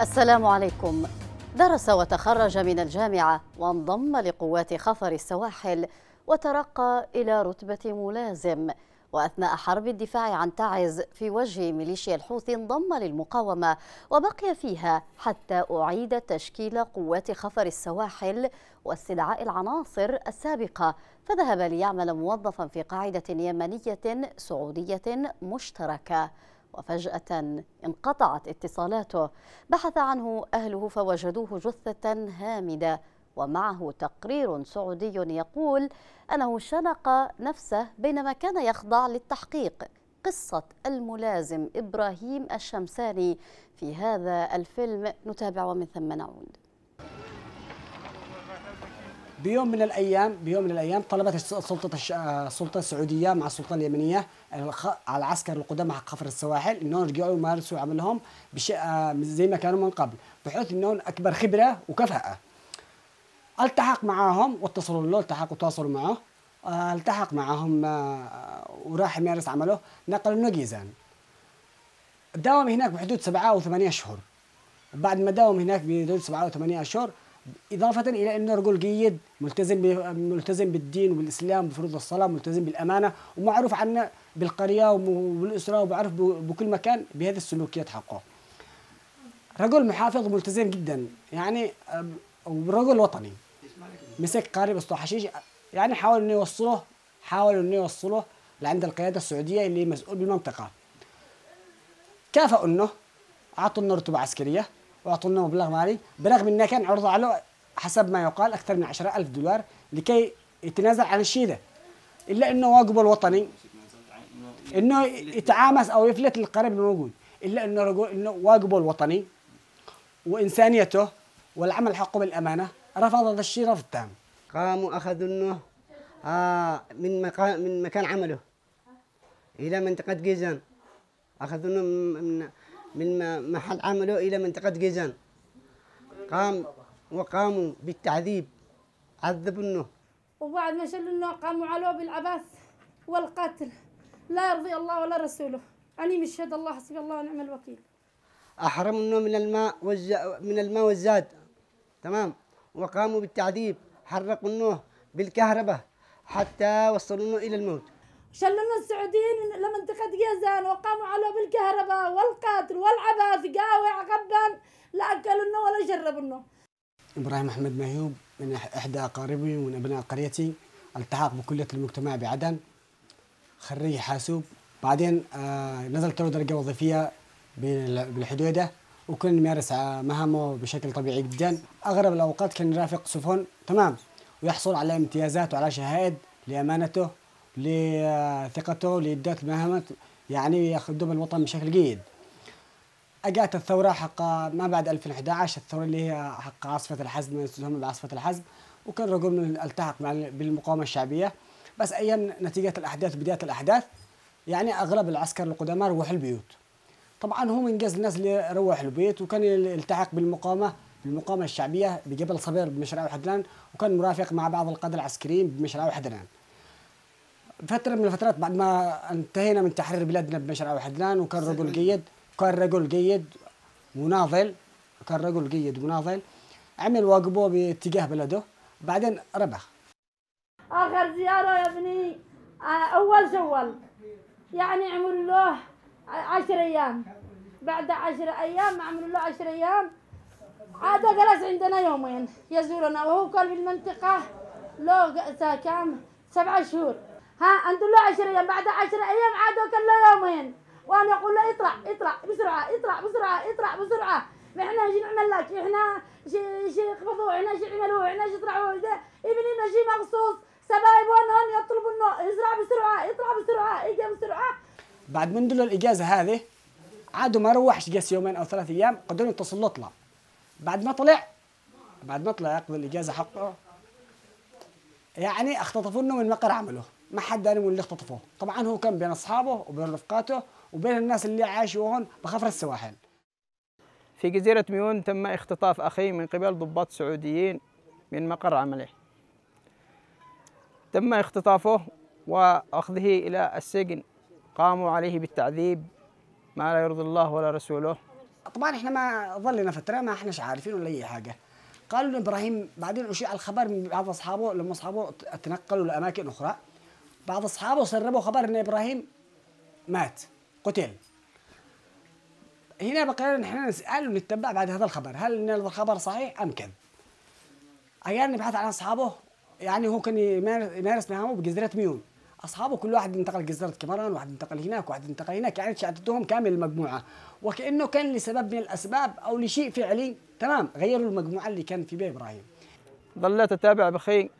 السلام عليكم درس وتخرج من الجامعة وانضم لقوات خفر السواحل وترقى إلى رتبة ملازم وأثناء حرب الدفاع عن تعز في وجه ميليشيا الحوثي انضم للمقاومة وبقي فيها حتى أعيد تشكيل قوات خفر السواحل واستدعاء العناصر السابقة فذهب ليعمل موظفا في قاعدة يمنية سعودية مشتركة وفجأة انقطعت اتصالاته بحث عنه أهله فوجدوه جثة هامدة ومعه تقرير سعودي يقول أنه شنق نفسه بينما كان يخضع للتحقيق قصة الملازم إبراهيم الشمساني في هذا الفيلم نتابع ومن ثم نعود بيوم من الايام بيوم من الايام طلبت السلطه الش... السلطه آه، السعوديه مع السلطه اليمنيه على العسكر القدامى حق خفر السواحل انهم رجعوا يمارسوا عملهم آه، زي ما كانوا من قبل بحيث انهم اكبر خبره وكفاءه التحق معاهم واتصلوا له التحقوا وتواصلوا معه آه، التحق معهم وراح يمارس عمله نقل انه جيزان داوم هناك بحدود سبعة أو ثمانية أشهر بعد ما داوم هناك بحدود سبعة أو ثمانية أشهر إضافة إلى أنه رجل جيد ملتزم ملتزم بالدين وبالإسلام بفروض الصلاة ملتزم بالأمانة ومعروف عنا بالقرية وبالأسرة ومعروف بكل مكان بهذه السلوكيات حقه رجل محافظ وملتزم جدا يعني ورجل وطني مسك قارب اسطو حشيش يعني حاولوا انه يوصله حاولوا انه يوصله لعند القياده السعوديه اللي مسؤول بالمنطقه كافئوا انه اعطوا انه رتبه عسكريه وأعطوا لنا مبلغ مالي برغم أنه كان عرضه عليه حسب ما يقال أكثر من 10000 دولار لكي يتنازل عن الشيء ده إلا أنه واجبه الوطني أنه يتعامس أو يفلت القريب الموجود إلا أنه, رجل إنه واجبه الوطني وإنسانيته والعمل حقه بالأمانة رفض هذا الشيء رفض تام قاموا أخذوا انه آه من مكان من مكان عمله إلى منطقة جيزان أخذوا انه من من محل عمله إلى منطقة جيزان قام وقاموا بالتعذيب عذبنه وبعد ما شلناه قاموا عليه بالعبث والقتل لا يرضي الله ولا رسوله أني مشهد الله حسبي الله ونعم الوكيل أحرمناه من الماء والز... من الماء والزاد تمام وقاموا بالتعذيب حرقناه بالكهرباء حتى وصلوه إلى الموت شللنا السعوديين لمنطقة جيزان وقاموا على بالكهرباء والقتل والعباث قاوع غبان لا أكلنا ولا شربنا إبراهيم أحمد مهيوب من إحدى أقاربي ومن أبناء قريتي التحق بكلية المجتمع بعدن خريج حاسوب بعدين آه، نزلت له درجة وظيفية بالحدودة وكنا نمارس مهامه بشكل طبيعي جدا أغلب الأوقات كان يرافق سفن تمام ويحصل على امتيازات وعلى شهائد لأمانته لثقته لدات مهمة يعني يخدم الوطن بشكل جيد أجت الثورة حق ما بعد 2011 الثورة اللي هي حق عاصفة الحزم تسمى بعاصفة الحزم وكان رجل التحق مع بالمقاومة الشعبية بس أيا نتيجة الأحداث بداية الأحداث يعني أغلب العسكر القدماء روحوا البيوت طبعا هو من جزء الناس اللي روح البيت وكان يلتحق بالمقاومة بالمقاومة الشعبية بجبل صبير بمشرع وحدلان وكان مرافق مع بعض القادة العسكريين بمشرع وحدلان فتره من الفترات بعد ما انتهينا من تحرير بلادنا بمشرع وحدلان وكان رجل جيد كان رجل جيد مناضل كان رجل جيد مناضل عمل واجبه باتجاه بلده بعدين ربح اخر زياره يا ابني آه، اول جول يعني عملوا له عشر ايام بعد عشر ايام عملوا له عشر ايام عاد جلس عندنا يومين يزورنا وهو كان في المنطقه له كام سبعة شهور ها أنتم له 10 أيام بعد 10 أيام عادوا كل له يومين وأنا أقول له اطلع اطلع بسرعة اطلع بسرعة اطلع بسرعة ما إحنا شي نعمل لك إحنا شي شي قبضوا إحنا شي عملوا إحنا شي طلعوا ابننا شي مخصوص سبايب هون يطلبوا إنه ازرع بسرعة اطلع بسرعة اجي بسرعة بعد ما له الإجازة هذه عادوا ما روحش قاس يومين أو ثلاث أيام قدروا يتصلوا اطلع بعد ما طلع بعد ما طلع يقضي الإجازة حقه يعني اختطفوا من مقر عمله ما حد داري من اللي اختطفوه طبعا هو كان بين اصحابه وبين رفقاته وبين الناس اللي عاشوا هون بخفر السواحل في جزيرة ميون تم اختطاف أخي من قبل ضباط سعوديين من مقر عمله تم اختطافه وأخذه إلى السجن قاموا عليه بالتعذيب ما لا يرضي الله ولا رسوله طبعا احنا ما ظلنا فترة ما احناش عارفين ولا أي حاجة قالوا لابراهيم بعدين اشيع الخبر من بعض اصحابه لما اصحابه تنقلوا لاماكن اخرى بعض أصحابه سربوا خبر أن إبراهيم مات قتل هنا بقينا نحن نسأل ونتبع بعد هذا الخبر هل أن هذا الخبر صحيح أم كذب أحيانا نبحث عن أصحابه يعني هو كان يمارس مهامه بجزيرة ميون اصحابه كل واحد انتقل جزيره كمران واحد انتقل هناك واحد انتقل هناك يعني شتتوهم كامل المجموعه وكانه كان لسبب من الاسباب او لشيء فعلي تمام غيروا المجموعه اللي كان في بيت ابراهيم ظليت اتابع بخي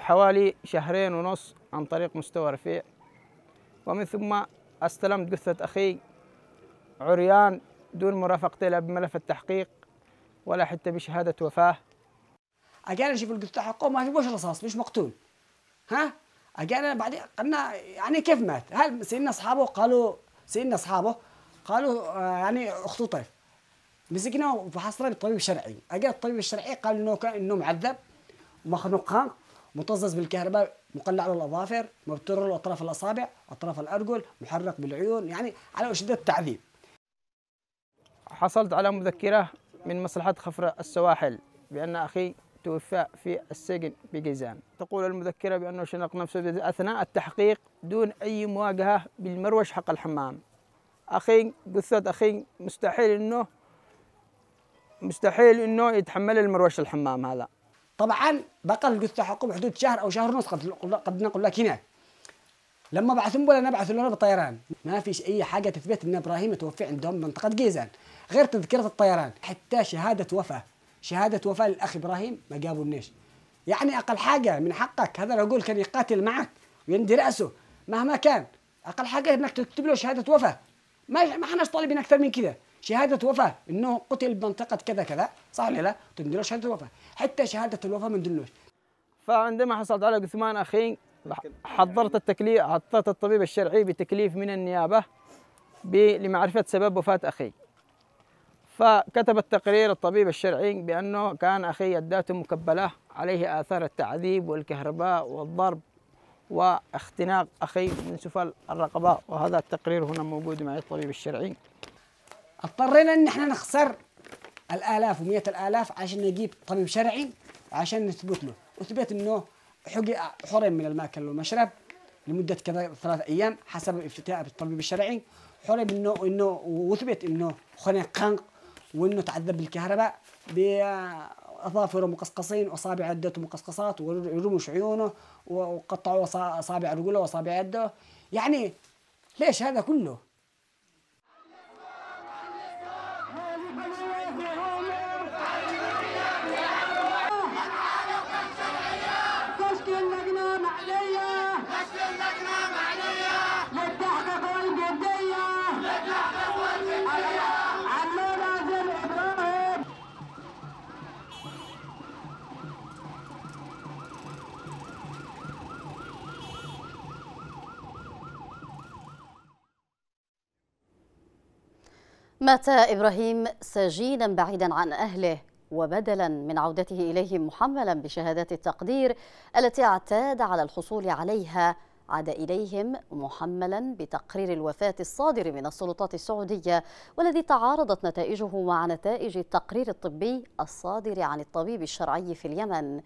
حوالي شهرين ونص عن طريق مستوى رفيع ومن ثم استلمت جثة أخي عريان دون مرافقتي لا بملف التحقيق ولا حتى بشهادة وفاة أجانا نشوف الجثة حقه ما فيهوش رصاص مش مقتول ها أجانا بعدين قلنا يعني كيف مات هل سيدنا أصحابه قالوا سيدنا أصحابه قالوا آه، يعني اختطف طيب. مسكناه وفحصنا الطبيب الشرعي أجا الطبيب الشرعي قال إنه كان إنه معذب ومخنوق خنق مطزز بالكهرباء مقلع على الاظافر مبتر له اطراف الاصابع اطراف الارجل محرك بالعيون يعني على اشده التعذيب حصلت على مذكره من مصلحه خفر السواحل بان اخي توفى في السجن بجيزان تقول المذكرة بأنه شنق نفسه أثناء التحقيق دون أي مواجهة بالمروش حق الحمام أخي جثة أخي مستحيل أنه مستحيل أنه يتحمل المروش الحمام هذا طبعا بقى الجثه حقه حدود شهر او شهر ونص قد قد نقول لك هناك لما بعثوا ولا نبعثوا لنا بالطيران ما فيش اي حاجه تثبت ان ابراهيم توفي عندهم منطقه جيزان غير تذكره الطيران حتى شهاده وفاه شهاده وفاه للاخ ابراهيم ما جابولناش يعني اقل حاجه من حقك هذا اقول كان يقاتل معك ويندي راسه مهما كان اقل حاجه انك تكتب له شهاده وفاه ما ما احناش طالبين اكثر من كده شهاده وفاه انه قتل بمنطقه كذا كذا صح ولا لا؟ تندلوش شهاده وفاه حتى شهاده الوفاه ما ندلوش فعندما حصلت على جثمان اخي حضرت التكليف حضرت الطبيب الشرعي بتكليف من النيابه لمعرفه سبب وفاه اخي فكتب التقرير الطبيب الشرعي بأنه كان أخي يداته مكبلة عليه آثار التعذيب والكهرباء والضرب واختناق أخي من سفل الرقبة وهذا التقرير هنا موجود مع الطبيب الشرعي اضطرينا ان احنا نخسر الالاف ومئات الالاف عشان نجيب طبيب شرعي عشان نثبت له اثبت انه حقي حرم من الماكل والمشرب لمده كذا ثلاث ايام حسب افتاء بالطبيب الشرعي حرم انه انه واثبت انه خنق خنق وانه تعذب بالكهرباء باظافره مقصقصين واصابع يدته مقصقصات ورمش عيونه وقطعوا اصابع رجله واصابع يده يعني ليش هذا كله؟ مات إبراهيم سجينا بعيدا عن أهله وبدلا من عودته إليهم محملا بشهادات التقدير التي اعتاد على الحصول عليها عاد إليهم محملا بتقرير الوفاة الصادر من السلطات السعودية والذي تعارضت نتائجه مع نتائج التقرير الطبي الصادر عن الطبيب الشرعي في اليمن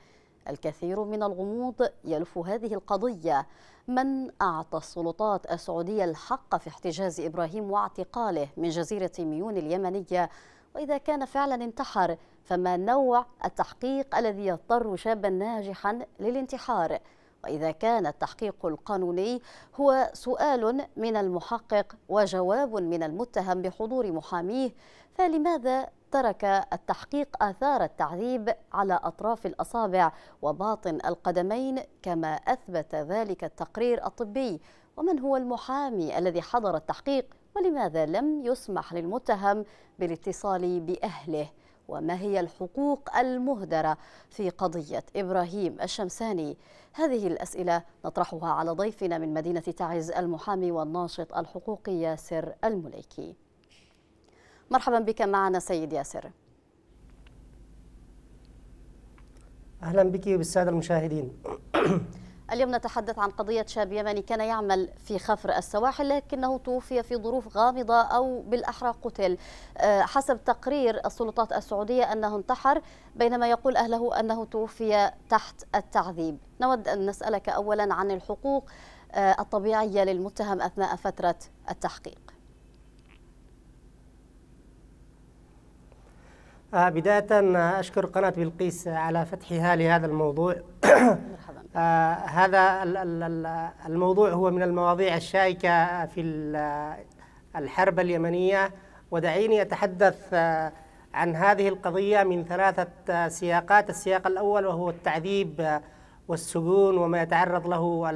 الكثير من الغموض يلف هذه القضية من أعطى السلطات السعودية الحق في احتجاز إبراهيم واعتقاله من جزيرة ميون اليمنية وإذا كان فعلا انتحر فما نوع التحقيق الذي يضطر شابا ناجحا للانتحار وإذا كان التحقيق القانوني هو سؤال من المحقق وجواب من المتهم بحضور محاميه فلماذا ترك التحقيق آثار التعذيب على أطراف الأصابع وباطن القدمين كما أثبت ذلك التقرير الطبي ومن هو المحامي الذي حضر التحقيق ولماذا لم يسمح للمتهم بالاتصال بأهله وما هي الحقوق المهدرة في قضية إبراهيم الشمساني هذه الأسئلة نطرحها على ضيفنا من مدينة تعز المحامي والناشط الحقوقي ياسر المليكي مرحبا بك معنا سيد ياسر أهلا بك بالساده المشاهدين اليوم نتحدث عن قضية شاب يمني كان يعمل في خفر السواحل لكنه توفي في ظروف غامضة أو بالأحرى قتل آه، حسب تقرير السلطات السعودية أنه انتحر بينما يقول أهله أنه توفي تحت التعذيب نود أن نسألك أولا عن الحقوق آه، الطبيعية للمتهم أثناء فترة التحقيق آه، بداية آه، أشكر قناة بلقيس على فتحها لهذا الموضوع آه، هذا الموضوع هو من المواضيع الشائكة في الحرب اليمنية ودعيني أتحدث عن هذه القضية من ثلاثة سياقات السياق الأول وهو التعذيب والسجون وما يتعرض له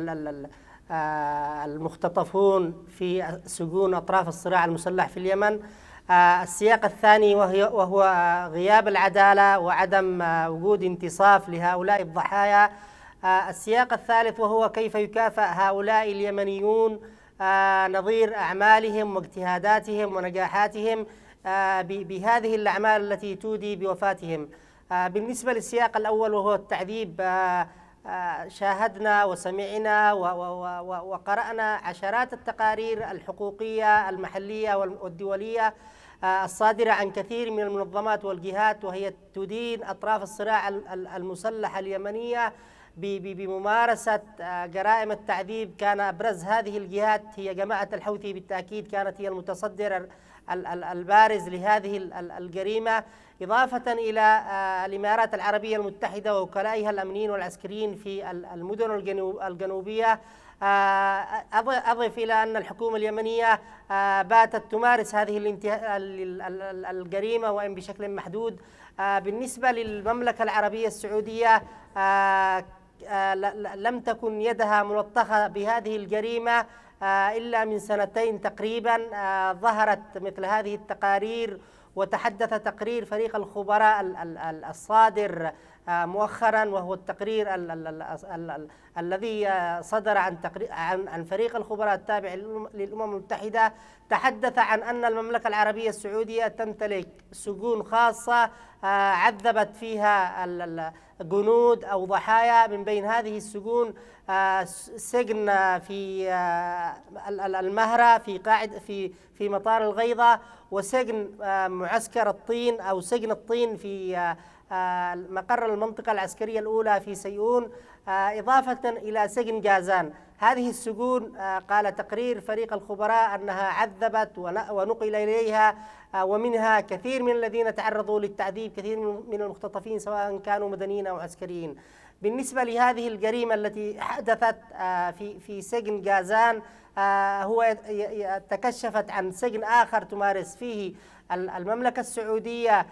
المختطفون في سجون أطراف الصراع المسلح في اليمن آه، السياق الثاني وهي وهو آه، غياب العدالة وعدم آه، وجود انتصاف لهؤلاء الضحايا السياق الثالث وهو كيف يكافأ هؤلاء اليمنيون نظير أعمالهم واجتهاداتهم ونجاحاتهم بهذه الأعمال التي تودي بوفاتهم بالنسبة للسياق الأول وهو التعذيب شاهدنا وسمعنا وقرأنا عشرات التقارير الحقوقية المحلية والدولية آه، الصادرة عن كثير من المنظمات والجهات وهي تدين أطراف الصراع المسلحة اليمنية بممارسة آه، جرائم التعذيب كان أبرز هذه الجهات هي جماعة الحوثي بالتأكيد كانت هي المتصدر البارز لهذه الجريمة إضافة إلى آه، الإمارات العربية المتحدة ووكلائها الأمنيين والعسكريين في المدن الجنوبية أضف آه، إلى أن الحكومة اليمنية آه، باتت تمارس هذه الجريمة وإن بشكل محدود آه، بالنسبة للمملكة العربية السعودية لم تكن يدها ملطخة بهذه الجريمة إلا من سنتين تقريبا ظهرت مثل هذه التقارير وتحدث تقرير فريق الخبراء الصادر آه، مؤخرا وهو التقرير الذي آه، صدر عن عن فريق الخبراء التابع للامم المتحده تحدث عن ان المملكه العربيه السعوديه تمتلك سجون خاصه آه، عذبت فيها جنود او ضحايا من بين هذه السجون سجن في المهره في قاعد في في مطار الغيضه وسجن معسكر الطين او سجن الطين في مقر المنطقة العسكرية الأولى في سيئون آه، إضافة إلى سجن جازان هذه السجون آه، قال تقرير فريق الخبراء أنها عذبت ونقل إليها آه، ومنها كثير من الذين تعرضوا للتعذيب كثير من المختطفين سواء كانوا مدنيين أو عسكريين بالنسبة لهذه الجريمة التي حدثت في في سجن جازان هو تكشفت عن سجن آخر تمارس فيه المملكة السعودية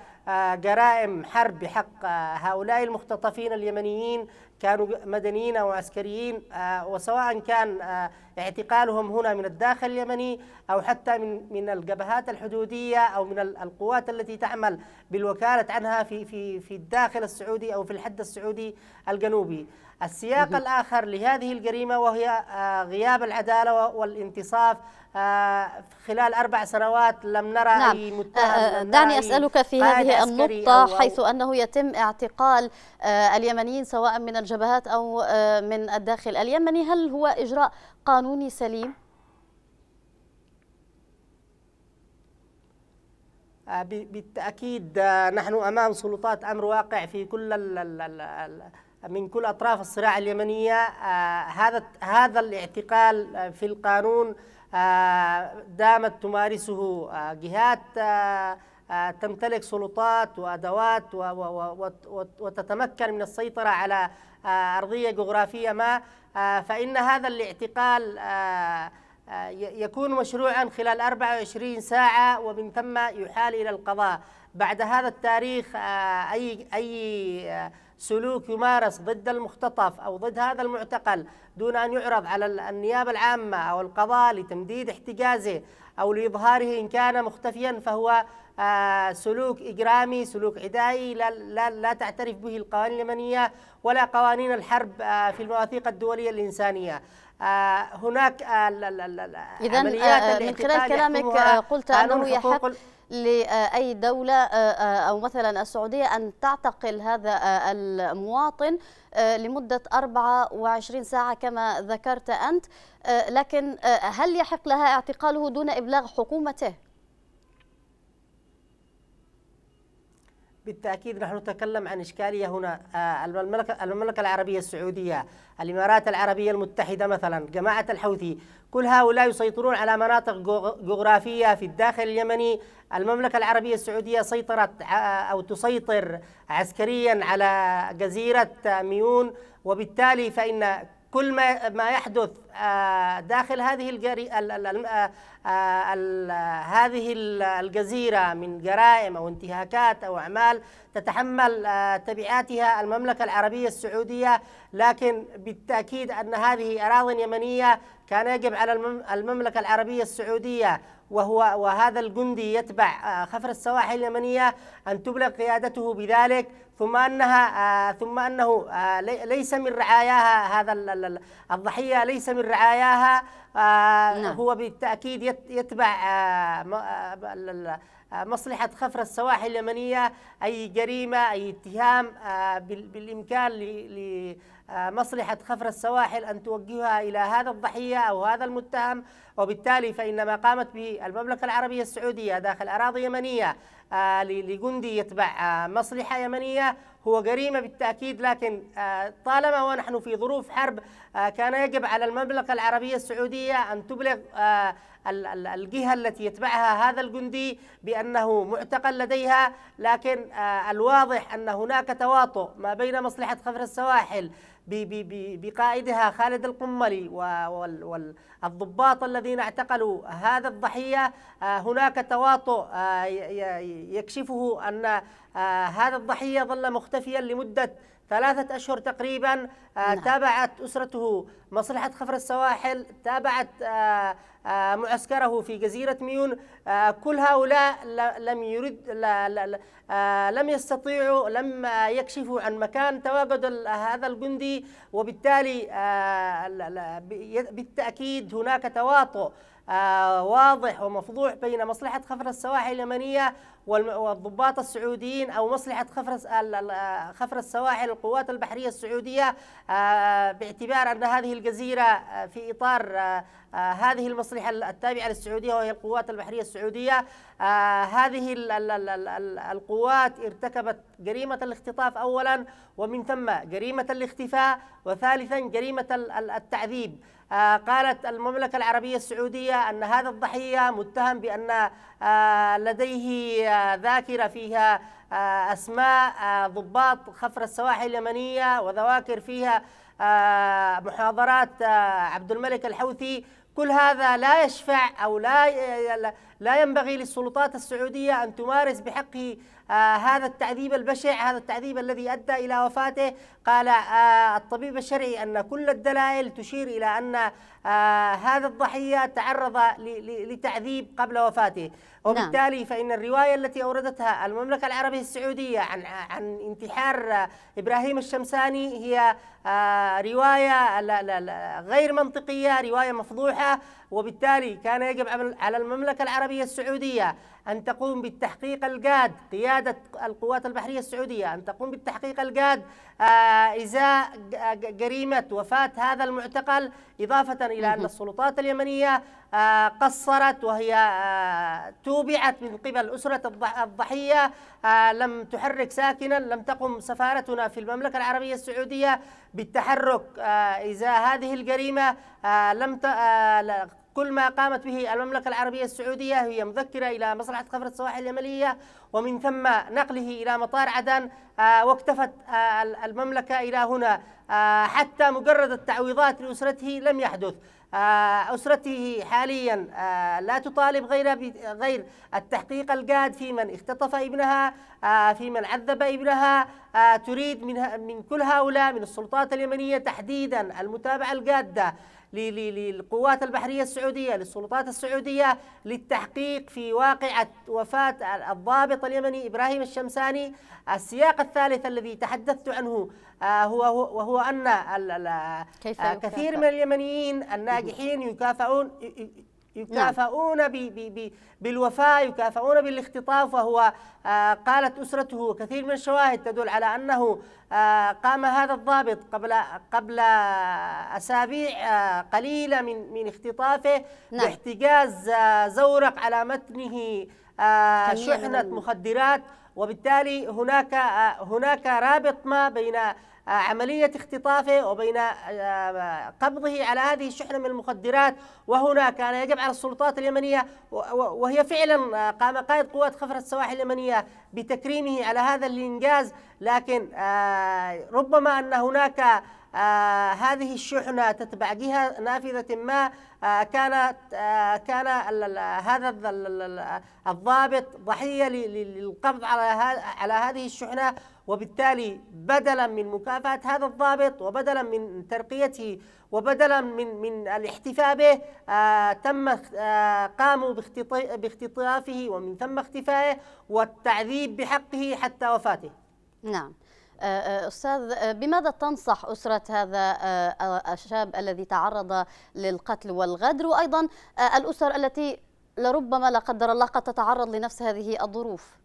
جرائم حرب بحق هؤلاء المختطفين اليمنيين كانوا مدنيين او عسكريين آه، وسواء كان آه، اعتقالهم هنا من الداخل اليمني أو حتى من من الجبهات الحدودية أو من القوات التي تعمل بالوكالة عنها في في في الداخل السعودي أو في الحد السعودي الجنوبي السياق الآخر لهذه الجريمة وهي آه، غياب العدالة والانتصاف آه، خلال أربع سنوات لم نرى نعم. أي متهم آه، دعني أسألك في هذه النقطة أو حيث أنه يتم اعتقال اليمنيين سواء من الجبهات أو من الداخل اليمني هل هو إجراء قانوني سليم؟ آه، بالتأكيد آه، نحن أمام سلطات أمر واقع في كل من كل أطراف الصراع اليمنية آه، هذا هذا الاعتقال في القانون دامت تمارسه جهات آه، تمتلك سلطات وادوات وتتمكن من السيطره على آه، ارضيه جغرافيه ما آه، فان هذا الاعتقال يكون مشروعا خلال 24 ساعه ومن ثم يحال الى القضاء بعد هذا التاريخ اي اي سلوك يمارس ضد المختطف او ضد هذا المعتقل دون ان يعرض على النيابه العامه او القضاء لتمديد احتجازه أو لإظهاره إن كان مختفيا فهو آه، سلوك إجرامي سلوك عدائي لا, لا, لا تعترف به القوانين اليمنية ولا قوانين الحرب آه، في المواثيق الدولية الإنسانية آه، هناك عمليات من خلال كلامك قلت أنه يحق لأي دولة آه، آه، أو مثلا السعودية أن تعتقل هذا آه، المواطن لمدة 24 ساعة كما ذكرت أنت لكن هل يحق لها اعتقاله دون إبلاغ حكومته؟ بالتأكيد نحن نتكلم عن إشكالية هنا آه، المملكة, المملكة العربية السعودية الإمارات العربية المتحدة مثلا جماعة الحوثي كل هؤلاء يسيطرون على مناطق جغرافية في الداخل اليمني المملكة العربية السعودية سيطرت آه، أو تسيطر عسكريا على جزيرة ميون وبالتالي فإن كل ما ما يحدث آه، داخل هذه الجري آه، آه، هذه الجزيره من جرائم او انتهاكات او اعمال تتحمل تبعاتها المملكه العربيه السعوديه لكن بالتاكيد ان هذه اراضي يمنيه كان يجب على المملكة العربية السعودية وهو وهذا الجندي يتبع آه، خفر السواحل اليمنية أن تبلغ قيادته بذلك ثم أنها آه، ثم أنه آه، ليس من رعاياها هذا الضحية ليس من رعاياها نعم. هو بالتأكيد يتبع مصلحة خفر السواحل اليمنية أي جريمة أي اتهام بالإمكان آه، مصلحة خفر السواحل أن توجهها إلى هذا الضحية أو هذا المتهم وبالتالي فإن ما قامت به المملكة العربية السعودية داخل أراضي يمنية آه، لجندي يتبع آه، مصلحة يمنية هو جريمة بالتأكيد لكن طالما ونحن في ظروف حرب كان يجب على المملكة العربية السعودية أن تبلغ الجهة التي يتبعها هذا الجندي بأنه معتقل لديها لكن الواضح أن هناك تواطؤ ما بين مصلحة خفر السواحل بقائدها خالد القملي والضباط الذين اعتقلوا هذا الضحية آه، هناك تواطؤ آه، يكشفه أن آه، هذا الضحية ظل مختفيا لمدة ثلاثة أشهر تقريبا آه، نعم. تابعت أسرته مصلحة خفر السواحل تابعت آه، آه، معسكره في جزيرة ميون كل هؤلاء لم يرد لم يستطيعوا لم يكشفوا عن مكان تواجد هذا الجندي وبالتالي بالتأكيد هناك تواطؤ آه، واضح ومفضوح بين مصلحة خفر السواحل اليمنية والضباط السعوديين أو مصلحة خفر خفر السواحل القوات البحرية السعودية آه، باعتبار أن هذه الجزيرة آه، في إطار هذه المصلحة التابعة للسعودية وهي القوات البحرية السعودية هذه القوات ارتكبت جريمة الاختطاف أولا ومن ثم جريمة الاختفاء وثالثا جريمة التعذيب آه، قالت المملكة العربية السعودية أن هذا الضحية متهم بأن آه، لديه آه، ذاكرة فيها أسماء ضباط خفر السواحل اليمنية وذواكر فيها محاضرات عبد الملك الحوثي كل هذا لا يشفع أو لا لا ينبغي للسلطات السعودية أن تمارس بحقه آه، هذا التعذيب البشع هذا التعذيب الذي أدى إلى وفاته قال آه، الطبيب الشرعي أن كل الدلائل تشير إلى أن آه، هذا الضحية تعرض لتعذيب قبل وفاته نعم. وبالتالي فإن الرواية التي أوردتها المملكة العربية السعودية عن عن انتحار إبراهيم الشمساني هي رواية غير منطقية رواية مفضوحة وبالتالي كان يجب على المملكة العربية السعودية أن تقوم بالتحقيق الجاد قيادة القوات البحرية السعودية أن تقوم بالتحقيق الجاد آه، إزاء جريمة وفاة هذا المعتقل إضافة إلى أن السلطات اليمنية آه، قصرت وهي آه، توبعت من قبل أسرة الضحية لم تحرك ساكنا لم تقم سفارتنا في المملكة العربية السعودية بالتحرك إزاء هذه الجريمة لم كل ما قامت به المملكة العربية السعودية هي مذكرة إلى مصلحة خفرة السواحل اليمنية ومن ثم نقله إلى مطار عدن آه، واكتفت آه، المملكة إلى هنا آه، حتى مجرد التعويضات لأسرته لم يحدث أسرته حاليا لا تطالب غير غير التحقيق الجاد في من اختطف ابنها في من عذب ابنها تريد من من كل هؤلاء من السلطات اليمنية تحديدا المتابعة الجادة للقوات البحرية السعودية للسلطات السعودية للتحقيق في واقعة وفاة الضابط اليمني إبراهيم الشمساني السياق الثالث الذي تحدثت عنه آه، هو وهو أن كثير من اليمنيين الناجحين يكافئون نعم. يكافئون بالوفاة يكافؤون بالاختطاف وهو آه، قالت أسرته كثير من الشواهد تدل على أنه آه، قام هذا الضابط قبل قبل أسابيع آه، قليلة من من اختطافه نعم. باحتجاز زورق على متنه شحنة مخدرات وبالتالي هناك هناك رابط ما بين عملية اختطافه وبين آه، قبضه على هذه الشحنة من المخدرات وهنا كان يجب على السلطات اليمنية وهي فعلا آه، قام قائد قوات خفرة السواحل اليمنية بتكريمه على هذا الإنجاز لكن آه، ربما أن هناك هذه الشحنة تتبع جهة نافذة ما كانت كان هذا الضابط ضحية للقبض على على هذه الشحنة وبالتالي بدلا من مكافاه هذا الضابط وبدلا من ترقيته وبدلا من من الاحتفاء به آه تم آه قاموا باختطافه ومن ثم اختفائه والتعذيب بحقه حتى وفاته. نعم. آه، آه، أستاذ آه، بماذا تنصح أسرة هذا الشاب الذي تعرض للقتل والغدر وأيضا الأسر التي لربما لا قدر الله قد تتعرض لنفس هذه الظروف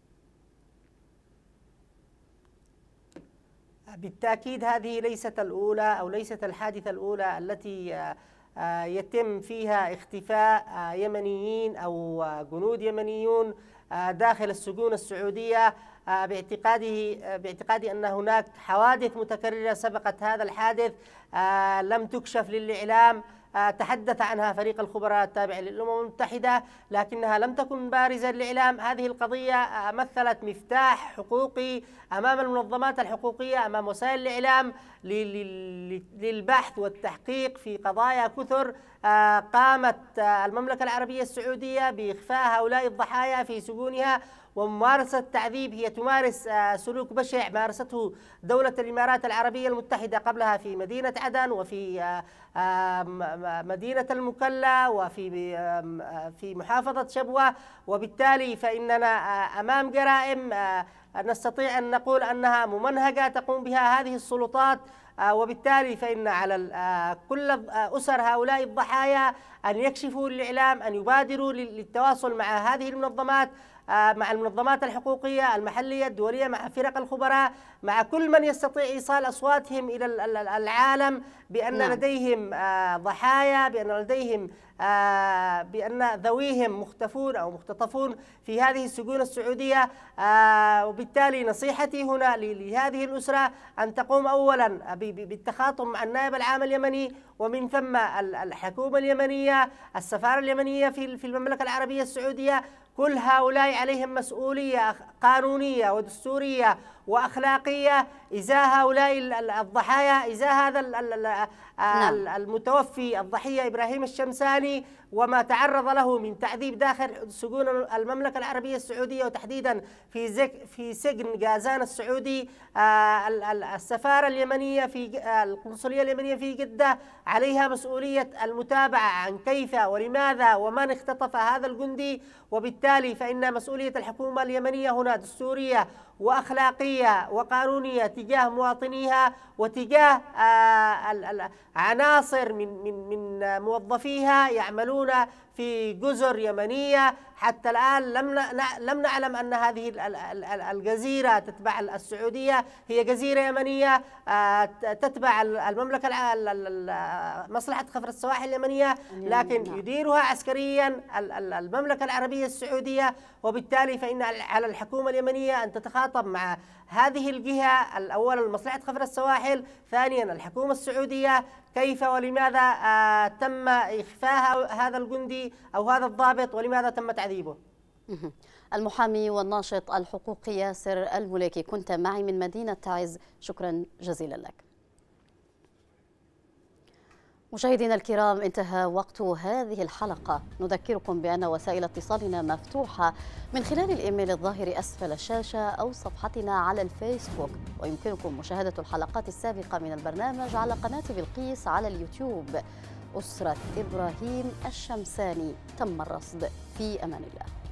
بالتأكيد هذه ليست الأولى أو ليست الحادثة الأولى التي آه، آه، يتم فيها اختفاء آه، يمنيين أو جنود يمنيون داخل السجون السعودية باعتقاده باعتقادي أن هناك حوادث متكررة سبقت هذا الحادث لم تكشف للإعلام آه، تحدث عنها فريق الخبراء التابع للأمم المتحدة لكنها لم تكن بارزة للإعلام هذه القضية آه، مثلت مفتاح حقوقي أمام المنظمات الحقوقية أمام وسائل الإعلام للبحث والتحقيق في قضايا كثر آه، قامت المملكة العربية السعودية بإخفاء هؤلاء الضحايا في سجونها وممارسة التعذيب هي تمارس آه، سلوك بشع مارسته دولة الإمارات العربية المتحدة قبلها في مدينة عدن وفي آه، مدينة المكلا وفي آه، في محافظة شبوة وبالتالي فإننا أمام جرائم نستطيع أن نقول أنها ممنهجة تقوم بها هذه السلطات وبالتالي فإن على كل أسر هؤلاء الضحايا أن يكشفوا للإعلام أن يبادروا للتواصل مع هذه المنظمات آه، مع المنظمات الحقوقية المحلية الدولية مع فرق الخبراء مع كل من يستطيع إيصال أصواتهم إلى العالم بأن نعم. لديهم آه، ضحايا بأن لديهم آه، بأن ذويهم مختفون أو مختطفون في هذه السجون السعودية وبالتالي نصيحتي هنا لهذه الأسرة أن تقوم أولا بالتخاطب مع النائب العام اليمني ومن ثم الحكومة اليمنية السفارة اليمنية في المملكة العربية السعودية كل هؤلاء عليهم مسؤولية قانونية ودستورية واخلاقيه ازاء هؤلاء الضحايا ازاء هذا نعم. المتوفي الضحيه ابراهيم الشمساني وما تعرض له من تعذيب داخل سجون المملكه العربيه السعوديه وتحديدا في في سجن جازان السعودي آه، السفاره اليمنيه في آه، القنصليه اليمنيه في جده عليها مسؤوليه المتابعه عن كيف ولماذا ومن اختطف هذا الجندي وبالتالي فان مسؤوليه الحكومه اليمنيه هنا دستوريه واخلاقيه وقانونيه تجاه مواطنيها وتجاه آه، عناصر من من من موظفيها يعملون في جزر يمنية حتى الآن لم لم نعلم أن هذه الجزيرة تتبع السعودية هي جزيرة يمنية آه، تتبع المملكة مصلحة خفر السواحل اليمنية لكن نعم. يديرها عسكريا المملكة العربية السعودية وبالتالي فإن على الحكومة اليمنية أن تتخاطب مع هذه الجهة الأول المصلحة خفر السواحل ثانيا الحكومة السعودية كيف ولماذا آه تم إخفاء هذا الجندي أو هذا الضابط ولماذا تم تعذيبه المحامي والناشط الحقوقي ياسر المليكي كنت معي من مدينة تعز شكرا جزيلا لك مشاهدينا الكرام انتهى وقت هذه الحلقة نذكركم بأن وسائل اتصالنا مفتوحة من خلال الإيميل الظاهر أسفل الشاشة أو صفحتنا على الفيسبوك ويمكنكم مشاهدة الحلقات السابقة من البرنامج على قناة بلقيس على اليوتيوب أسرة إبراهيم الشمساني تم الرصد في أمان الله